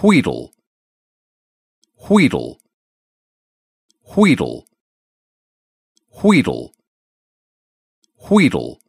wheedle, wheedle, wheedle, wheedle, wheedle.